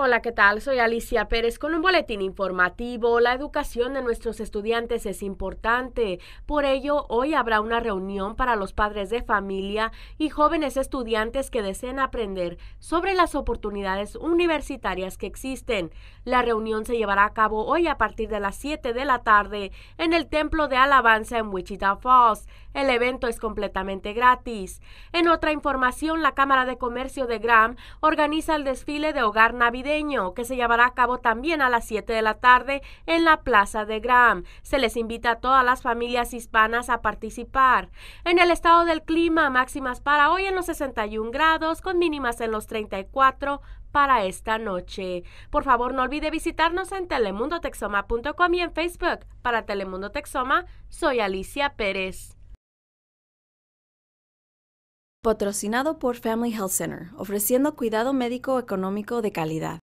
Hola, ¿qué tal? Soy Alicia Pérez con un boletín informativo. La educación de nuestros estudiantes es importante. Por ello, hoy habrá una reunión para los padres de familia y jóvenes estudiantes que deseen aprender sobre las oportunidades universitarias que existen. La reunión se llevará a cabo hoy a partir de las 7 de la tarde en el Templo de Alabanza en Wichita Falls. El evento es completamente gratis. En otra información, la Cámara de Comercio de Graham organiza el desfile de hogar Navidad que se llevará a cabo también a las 7 de la tarde en la Plaza de Graham. Se les invita a todas las familias hispanas a participar. En el estado del clima, máximas para hoy en los 61 grados, con mínimas en los 34 para esta noche. Por favor, no olvide visitarnos en telemundotexoma.com y en Facebook. Para Telemundo Texoma, soy Alicia Pérez. Patrocinado por Family Health Center, ofreciendo cuidado médico económico de calidad.